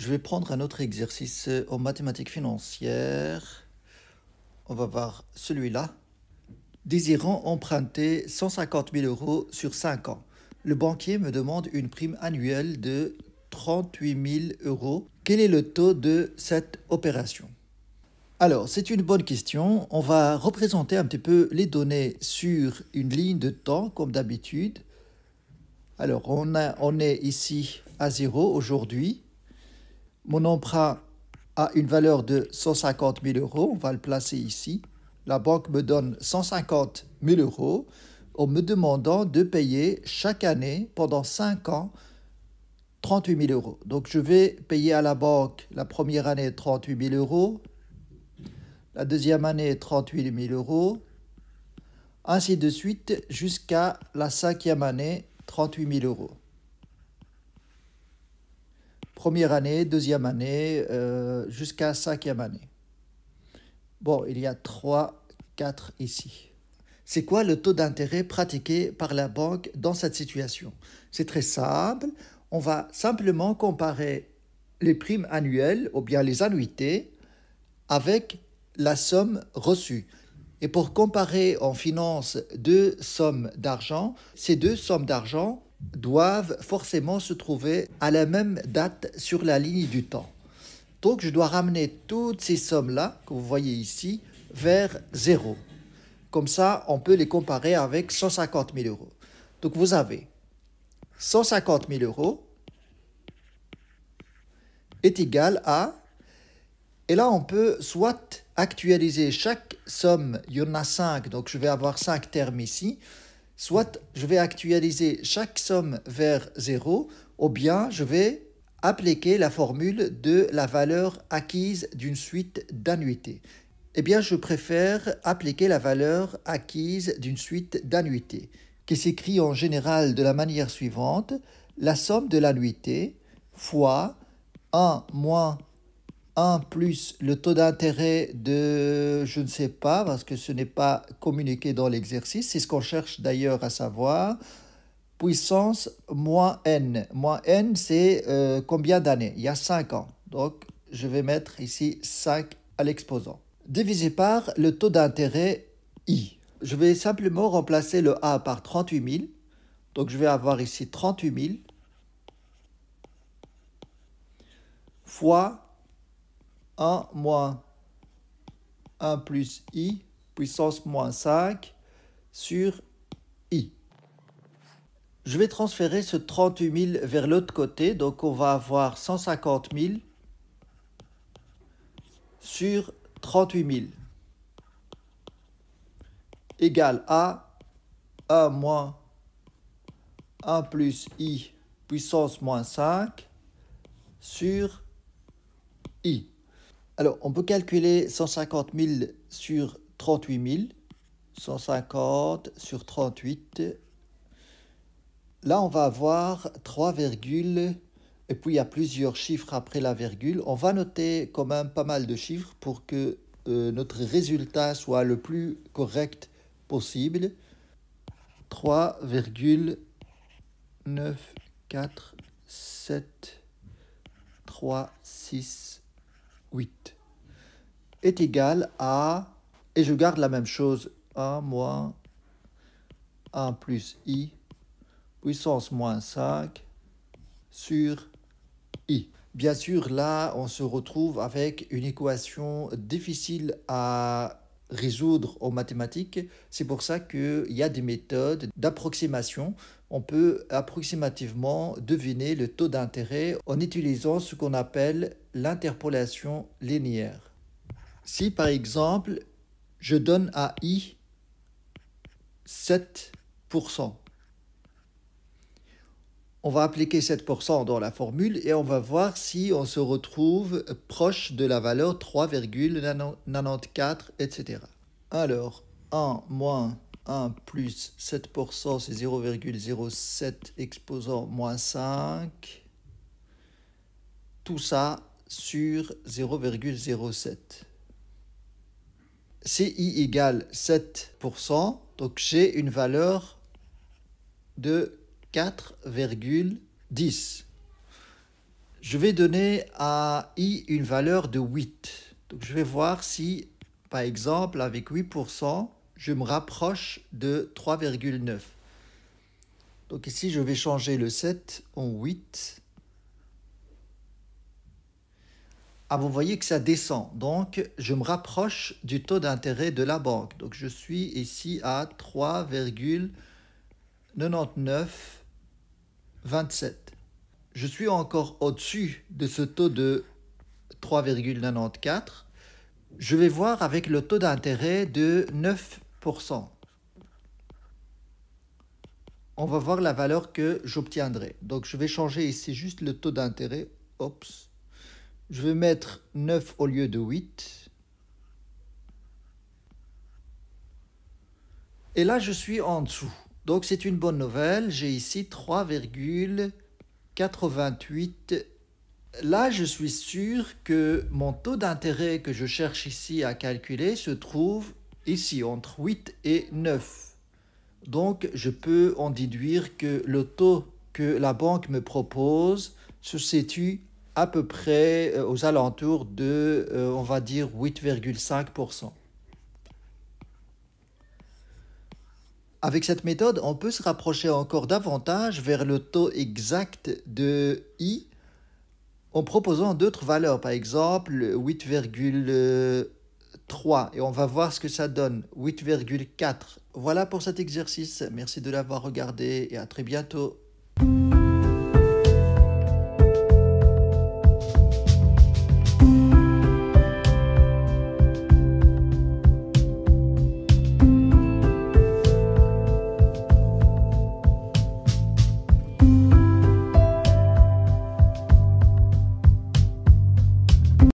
Je vais prendre un autre exercice en mathématiques financières. On va voir celui-là. Désirant emprunter 150 000 euros sur 5 ans, le banquier me demande une prime annuelle de 38 000 euros. Quel est le taux de cette opération Alors, c'est une bonne question. On va représenter un petit peu les données sur une ligne de temps, comme d'habitude. Alors, on, est ici à zéro aujourd'hui. Mon emprunt a une valeur de 150 000 euros. On va le placer ici. La banque me donne 150 000 euros en me demandant de payer chaque année pendant 5 ans 38 000 euros. Donc je vais payer à la banque la première année 38 000 euros, la deuxième année 38 000 euros, ainsi de suite jusqu'à la cinquième année 38 000 euros première année, deuxième année, euh, jusqu'à cinquième année. Bon, il y a trois, quatre ici. C'est quoi le taux d'intérêt pratiqué par la banque dans cette situation C'est très simple. On va simplement comparer les primes annuelles ou bien les annuités avec la somme reçue. Et pour comparer en finance deux sommes d'argent, ces deux sommes d'argent doivent forcément se trouver à la même date sur la ligne du temps. Donc je dois ramener toutes ces sommes-là, que vous voyez ici, vers zéro. Comme ça, on peut les comparer avec 150 000 euros. Donc vous avez 150 000 euros est égal à... Et là, on peut soit actualiser chaque somme, il y en a 5, donc je vais avoir 5 termes ici. Soit je vais actualiser chaque somme vers 0, ou bien je vais appliquer la formule de la valeur acquise d'une suite d'annuités. Eh bien, je préfère appliquer la valeur acquise d'une suite d'annuités, qui s'écrit en général de la manière suivante, la somme de l'annuité fois 1 moins 1 plus le taux d'intérêt de je ne sais pas, parce que ce n'est pas communiqué dans l'exercice, c'est ce qu'on cherche d'ailleurs à savoir, puissance moins n. Moins n, c'est euh, combien d'années Il y a 5 ans. Donc, je vais mettre ici 5 à l'exposant. Divisé par le taux d'intérêt i. Je vais simplement remplacer le a par 38 000. Donc, je vais avoir ici 38 000 fois 1 moins 1 plus i puissance moins 5 sur i. Je vais transférer ce 38 000 vers l'autre côté, donc on va avoir 150 000 sur 38 000 égale à 1 moins 1 plus i puissance moins 5 sur i. Alors, on peut calculer 150 000 sur 38 000. 150 sur 38. Là, on va avoir 3, et puis il y a plusieurs chiffres après la virgule. On va noter quand même pas mal de chiffres pour que euh, notre résultat soit le plus correct possible. 3,94736 8 est égal à, et je garde la même chose, 1 moins 1 plus i, puissance moins 5 sur i. Bien sûr, là, on se retrouve avec une équation difficile à résoudre aux mathématiques. C'est pour ça qu'il y a des méthodes d'approximation. On peut approximativement deviner le taux d'intérêt en utilisant ce qu'on appelle l'interpolation linéaire. Si par exemple, je donne à i 7%, on va appliquer 7% dans la formule et on va voir si on se retrouve proche de la valeur 3,94, etc. Alors, 1 moins 1 plus 7%, c'est 0,07 exposant moins 5. Tout ça sur 0,07. CI égale 7%, donc j'ai une valeur de 4,10. Je vais donner à i une valeur de 8. Donc je vais voir si, par exemple, avec 8%, je me rapproche de 3,9. Donc ici, je vais changer le 7 en 8. Ah, vous voyez que ça descend. Donc, je me rapproche du taux d'intérêt de la banque. Donc, je suis ici à 3,99 27. Je suis encore au-dessus de ce taux de 3,94. Je vais voir avec le taux d'intérêt de 9%. On va voir la valeur que j'obtiendrai. Donc je vais changer ici juste le taux d'intérêt. Ops. Je vais mettre 9 au lieu de 8. Et là, je suis en dessous. Donc c'est une bonne nouvelle. J'ai ici 3,88. Là, je suis sûr que mon taux d'intérêt que je cherche ici à calculer se trouve ici entre 8 et 9. Donc je peux en déduire que le taux que la banque me propose se situe à peu près euh, aux alentours de, euh, on va dire, 8,5%. Avec cette méthode, on peut se rapprocher encore davantage vers le taux exact de i en proposant d'autres valeurs, par exemple 8,3 et on va voir ce que ça donne, 8,4. Voilà pour cet exercice, merci de l'avoir regardé et à très bientôt.